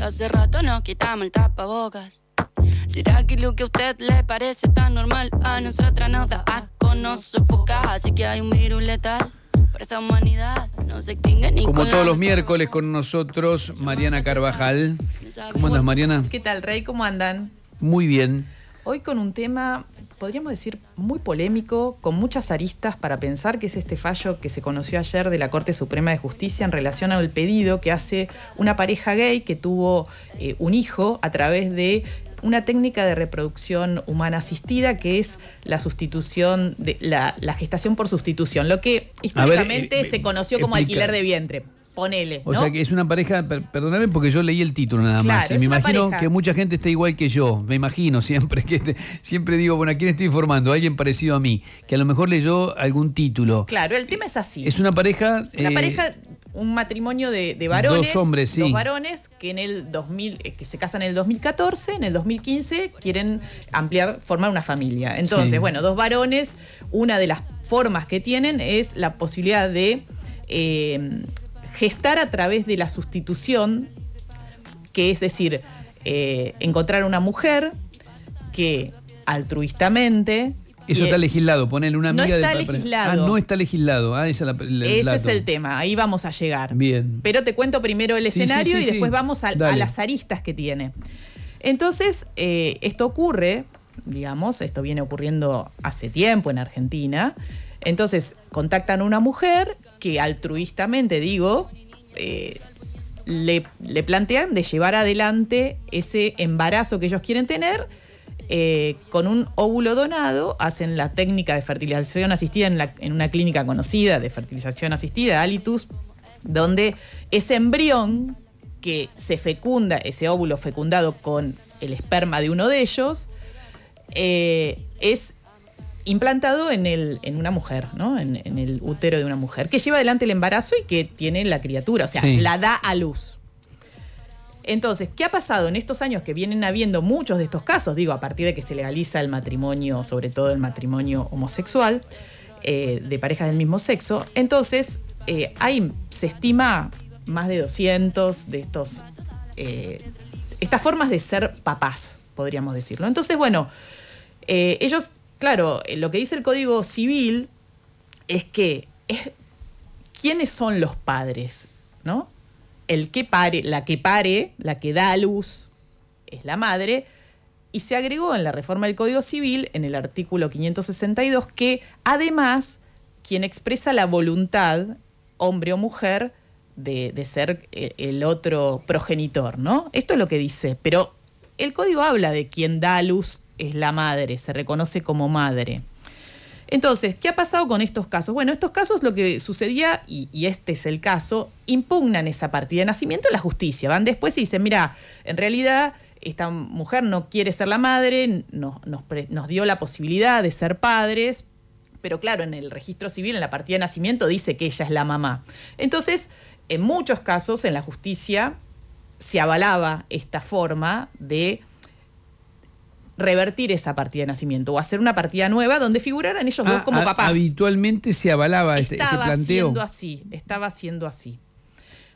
Hace rato nos quitamos el tapabocas. ¿Será que lo que a usted le parece tan normal a nosotras nada asco nos sofoca? Así que hay un virus letal para esa humanidad. No se ni Como todos los miércoles con nosotros, Mariana Carvajal. ¿Cómo andas, Mariana? ¿Qué tal, Rey? ¿Cómo andan? Muy bien. Hoy con un tema podríamos decir, muy polémico, con muchas aristas para pensar que es este fallo que se conoció ayer de la Corte Suprema de Justicia en relación al pedido que hace una pareja gay que tuvo eh, un hijo a través de una técnica de reproducción humana asistida que es la sustitución la, gestación por sustitución, lo que históricamente eh, se conoció como alquiler de vientre. Ponele. O sea que es una pareja, perdóname porque yo leí el título nada más. Y me imagino que mucha gente está igual que yo. Me imagino siempre que siempre digo, bueno, ¿a quién estoy informando? Alguien parecido a mí, que a lo mejor leyó algún título. Claro, el tema es así. Es una pareja. Una eh, pareja, un matrimonio de, varones. Dos hombres, sí. Dos varones que en el 2000, eh, que se casan en el 2014, en el 2015 quieren ampliar, formar una familia. Entonces, bueno, dos varones, una de las formas que tienen es la posibilidad de. Eh, gestar a través de la sustitución, que es decir, eh, encontrar una mujer que altruistamente eso está legislado, ponerle una amiga no está legislado. Ah, no está legislado. Ah, Ese es el tema, ahí vamos a llegar. Bien. Pero te cuento primero el escenario y después vamos a, las aristas que tiene. Entonces, eh, esto ocurre, digamos, esto viene ocurriendo hace tiempo en Argentina. Entonces, contactan a una mujer que altruistamente digo, eh, le, plantean de llevar adelante ese embarazo que ellos quieren tener. Eh, con un óvulo donado hacen la técnica de fertilización asistida en, una clínica conocida de fertilización asistida, Alitus, donde ese embrión que se fecunda, ese óvulo fecundado con el esperma de uno de ellos, eh, es implantado en, el, en una mujer, ¿no? En, el útero de una mujer, que lleva adelante el embarazo y que tiene la criatura, o sea, la da a luz. Entonces, ¿qué ha pasado en estos años que vienen habiendo muchos de estos casos? Digo, a partir de que se legaliza el matrimonio, sobre todo el matrimonio homosexual, eh, de parejas del mismo sexo. Entonces, eh, hay, se estima más de 200 de estos, eh, estas formas de ser papás, podríamos decirlo. Entonces, bueno, ellos claro, eh, lo que dice el Código Civil es que es, quiénes son los padres, ¿no? El que pare, la que pare, la que da a luz es la madre y se agregó en la reforma del Código Civil en el artículo 562 que además quien expresa la voluntad, hombre o mujer, de, ser eh, el otro progenitor, ¿no? Esto es lo que dice, pero el código habla de quien da a luz es la madre, se reconoce como madre. Entonces, ¿qué ha pasado con estos casos? Bueno, estos casos lo que sucedía, y, este es el caso, impugnan esa partida de nacimiento en la justicia. Van después y dicen, mira, en realidad esta mujer no quiere ser la madre, nos, nos dio la posibilidad de ser padres, pero claro, en el registro civil, en la partida de nacimiento, dice que ella es la mamá. Entonces, en muchos casos, en la justicia se avalaba esta forma de revertir esa partida de nacimiento o hacer una partida nueva donde figuraran ellos dos ah, como ah, papás. Habitualmente se avalaba este, este planteo. Estaba siendo así, estaba siendo así.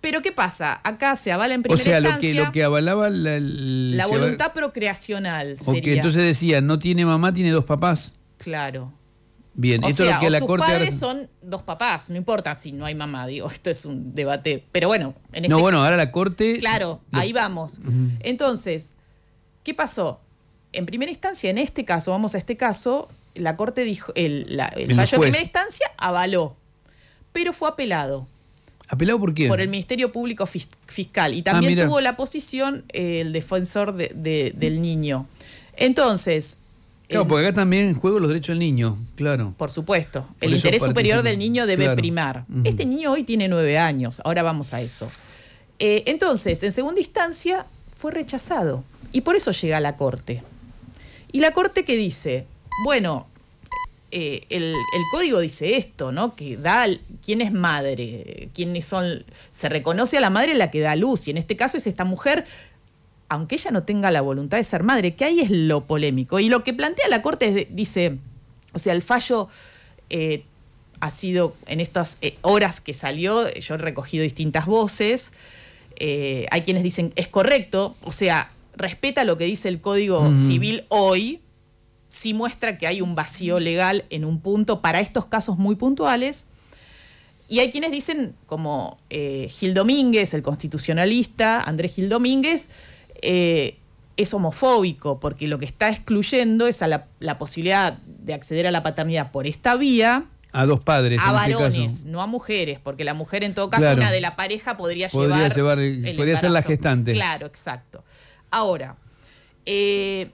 Pero ¿qué pasa? Acá se avala en primera o sea, Lo que, lo que avalaba la, voluntad procreacional. Porque entonces decía, no tiene mamá, tiene dos papás. Claro. Bien, esto es lo que o la sus corte padres son dos papás, no importa si no hay mamá, digo, esto es un debate, pero bueno, en este No, bueno, ahora la corte Claro, ahí vamos. Entonces, ¿qué pasó? en primera instancia, en este caso, vamos a este caso, la Corte dijo, el, la, fallo de primera instancia avaló, pero fue apelado. ¿Apelado por quién? Por el Ministerio Público Fiscal. Y también ah, tuvo la posición eh, el defensor del niño. Entonces. Claro, porque acá también en juego los derechos del niño, claro. Por supuesto. el interés superior del niño debe primar. Este niño hoy tiene nueve años, ahora vamos a eso. Eh, entonces, en segunda instancia, fue rechazado. Y por eso llega a la Corte. Y la Corte que dice, bueno, eh, el, código dice esto, ¿no? Que da quién es madre, quiénes son. Se reconoce a la madre la que da luz, y en este caso es esta mujer, aunque ella no tenga la voluntad de ser madre, que ahí es lo polémico. Y lo que plantea la Corte es, dice, o sea, el fallo. Eh, ha sido en estas eh, horas que salió, yo he recogido distintas voces, hay quienes dicen es correcto, o sea, respeta lo que dice el Código Civil hoy, si muestra que hay un vacío legal en un punto para estos casos muy puntuales. Y hay quienes dicen, como eh, Gil Domínguez, el constitucionalista, Andrés Gil Domínguez, eh, es homofóbico, porque lo que está excluyendo es a la, posibilidad de acceder a la paternidad por esta vía. A dos padres. A este varones, no a mujeres, porque la mujer en todo caso, una de la pareja podría, llevar. podría ser la gestante. Claro, exacto. Ahora, eh,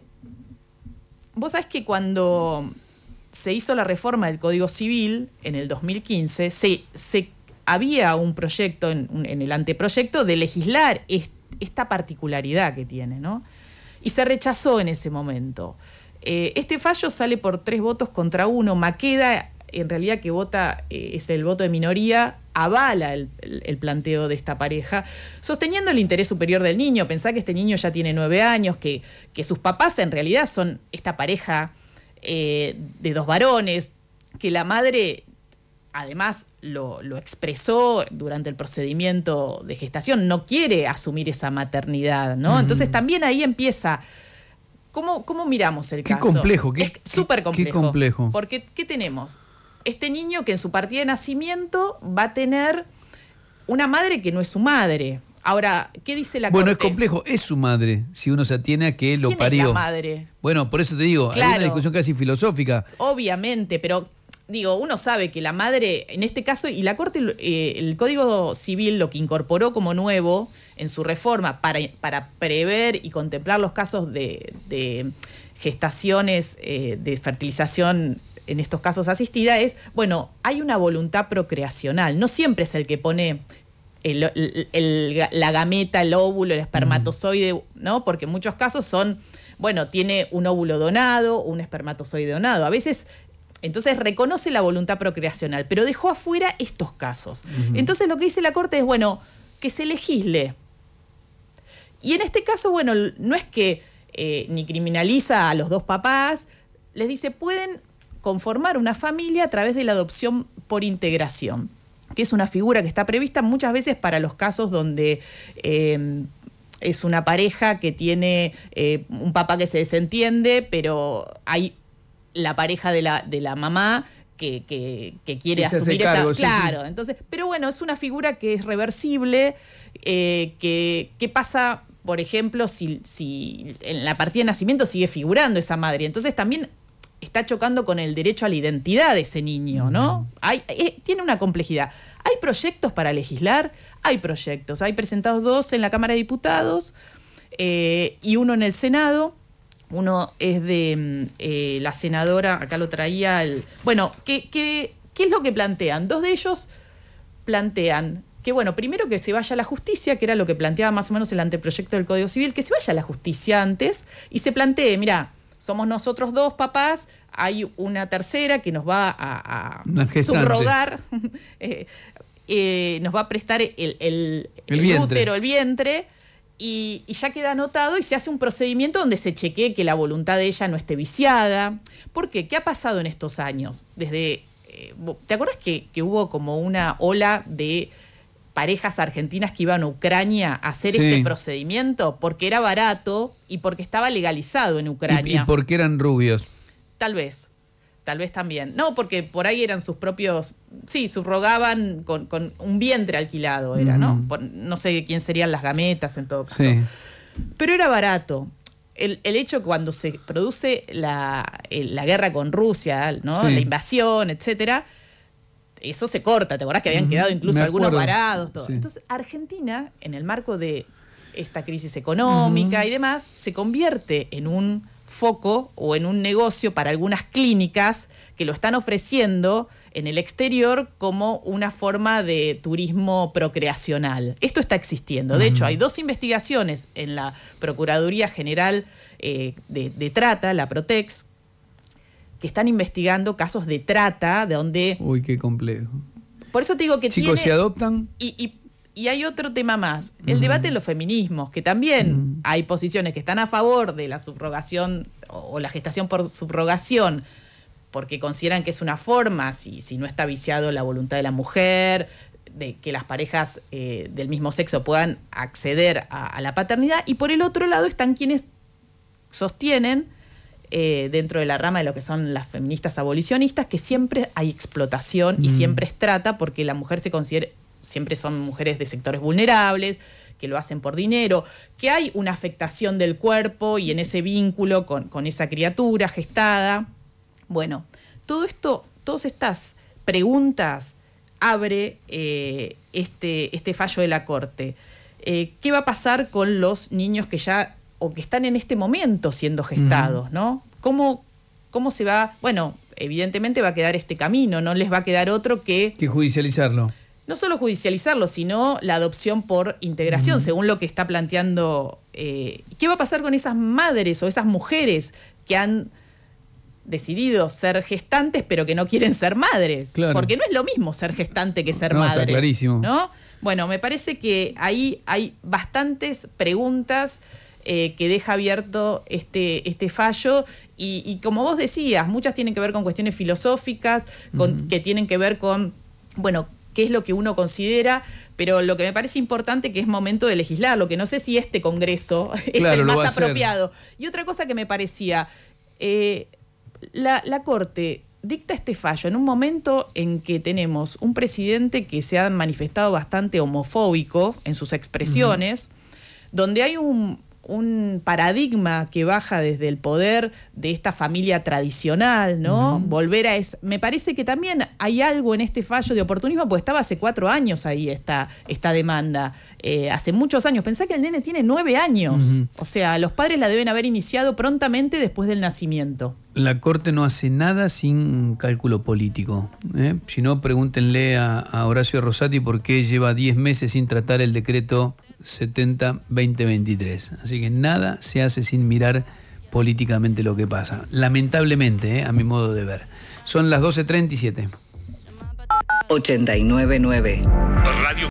vos sabés que cuando se hizo la reforma del Código Civil en el 2015, se, había un proyecto, en, el anteproyecto, de legislar esta particularidad que tiene, ¿no? Y se rechazó en ese momento. Eh, este fallo sale por tres votos contra uno. Maqueda en realidad que vota eh, es el voto de minoría, avala el, planteo de esta pareja, sosteniendo el interés superior del niño. Pensá que este niño ya tiene nueve años, que, que sus papás en realidad son esta pareja eh, de dos varones, que la madre además lo, expresó durante el procedimiento de gestación, no quiere asumir esa maternidad, ¿no? Entonces también ahí empieza... ¿Cómo, ¿Cómo miramos el caso? qué complejo. es súper complejo. Qué complejo. Porque, ¿qué tenemos? este niño que en su partida de nacimiento va a tener una madre que no es su madre. Ahora, ¿qué dice la Bueno, es complejo, es su madre, si uno se atiene a que lo parió. Es la madre? Bueno, por eso te digo, hay una discusión casi filosófica. Obviamente, pero digo, uno sabe que la madre, en este caso, y la Corte, eh, el Código Civil lo que incorporó como nuevo en su reforma para, para prever y contemplar los casos de, gestaciones eh, de fertilización en estos casos asistida es, bueno, hay una voluntad procreacional, no siempre es el que pone la gameta, el óvulo, el espermatozoide, ¿no? Porque en muchos casos son, bueno, tiene un óvulo donado, un espermatozoide donado. A veces entonces reconoce la voluntad procreacional, pero dejó afuera estos casos. Entonces lo que dice la Corte es, bueno, que se legisle. Y en este caso, bueno, no es que eh, ni criminaliza a los dos papás, les dice, pueden conformar una familia a través de la adopción por integración, que es una figura que está prevista muchas veces para los casos donde... Em, es una pareja que tiene eh, un papá que se desentiende, pero hay la pareja de la, de la mamá que, quiere asumir esa. claro, entonces. Pero bueno, es una figura que es reversible, eh, que, pasa. Por ejemplo, si, si en la partida de nacimiento sigue figurando esa madre. Entonces también está chocando con el derecho a la identidad de ese niño, ¿no? Hay, eh, tiene una complejidad. Hay proyectos para legislar, hay proyectos. Hay presentados dos en la Cámara de Diputados eh, y uno en el Senado. Uno es de mm, eh, la senadora, acá lo traía el. Bueno, ¿qué, ¿qué, qué, es lo que plantean? Dos de ellos plantean que, bueno, primero que se vaya a la justicia, que era lo que planteaba más o menos el anteproyecto del Código Civil, que se vaya a la justicia antes y se plantee, mira, somos nosotros dos papás, hay una tercera que nos va a, subrogar, eh, eh, nos va a prestar el, útero, el vientre. Y, ya queda anotado y se hace un procedimiento donde se chequee que la voluntad de ella no esté viciada. ¿Por qué? ¿Qué ha pasado en estos años? Desde, eh, ¿Te acuerdas que hubo como una ola de parejas argentinas que iban a Ucrania a hacer este procedimiento porque era barato y porque estaba legalizado en Ucrania. Y, porque eran rubios. Tal vez, tal vez también. No, porque por ahí eran sus propios, sí, subrogaban con, un vientre alquilado, era, ¿no? no sé quién serían las gametas en todo caso. Pero era barato. El, el, hecho cuando se produce la, eh, guerra con Rusia, la invasión, etcétera, eso se corta, ¿te acordás que habían quedado incluso algunos parados? Entonces, Argentina, en el marco de esta crisis económica y demás, se convierte en un foco o en un negocio para algunas clínicas que lo están ofreciendo en el exterior como una forma de turismo procreacional. Esto está existiendo. De hecho, hay dos investigaciones en la Procuraduría General eh, de Trata, la Protex, que están investigando casos de trata, de donde... Uy, qué complejo. Por eso te digo que... Chicos, se adoptan... Y, hay otro tema más, el debate de los feminismos, que también hay posiciones que están a favor de la subrogación o la gestación por subrogación, porque consideran que es una forma, si, no está viciado la voluntad de la mujer, de que las parejas eh, del mismo sexo puedan acceder a, la paternidad. Y por el otro lado están quienes sostienen eh, dentro de la rama de lo que son las feministas abolicionistas, que siempre hay explotación y mm. siempre es trata porque la mujer se considera, siempre son mujeres de sectores vulnerables, que lo hacen por dinero, que hay una afectación del cuerpo y en ese vínculo con, esa criatura gestada. Bueno, todo esto, todas estas preguntas abre eh, este, este fallo de la Corte. Eh, ¿Qué va a pasar con los niños que ya o que están en este momento siendo gestados, ¿no? ¿Cómo, ¿Cómo se va? Bueno, evidentemente va a quedar este camino, no les va a quedar otro que... Que judicializarlo. No solo judicializarlo, sino la adopción por integración, según lo que está planteando... Eh, ¿Qué va a pasar con esas madres o esas mujeres que han decidido ser gestantes pero que no quieren ser madres? Porque no es lo mismo ser gestante que ser madre. Está clarísimo. ¿no? Bueno, me parece que ahí hay bastantes preguntas. Eh, que deja abierto este, este fallo. Y, como vos decías, muchas tienen que ver con cuestiones filosóficas, que tienen que ver con, bueno, qué es lo que uno considera, pero lo que me parece importante que es momento de legislar, lo que no sé si este Congreso es el más apropiado. Y otra cosa que me parecía, eh, la, Corte dicta este fallo en un momento en que tenemos un presidente que se ha manifestado bastante homofóbico en sus expresiones, donde hay un un paradigma que baja desde el poder de esta familia tradicional, ¿no? Volver a eso. Me parece que también hay algo en este fallo de oportunismo, porque estaba hace cuatro años ahí esta, esta demanda. Eh, hace muchos años. Pensá que el nene tiene nueve años. O sea, los padres la deben haber iniciado prontamente después del nacimiento. La Corte no hace nada sin cálculo político. ¿eh? Si no, pregúntenle a, a Horacio Rosati por qué lleva diez meses sin tratar el decreto 70-2023. Así que nada se hace sin mirar políticamente lo que pasa. Lamentablemente, ¿eh? a mi modo de ver. Son las 12.37. 89.9. Radio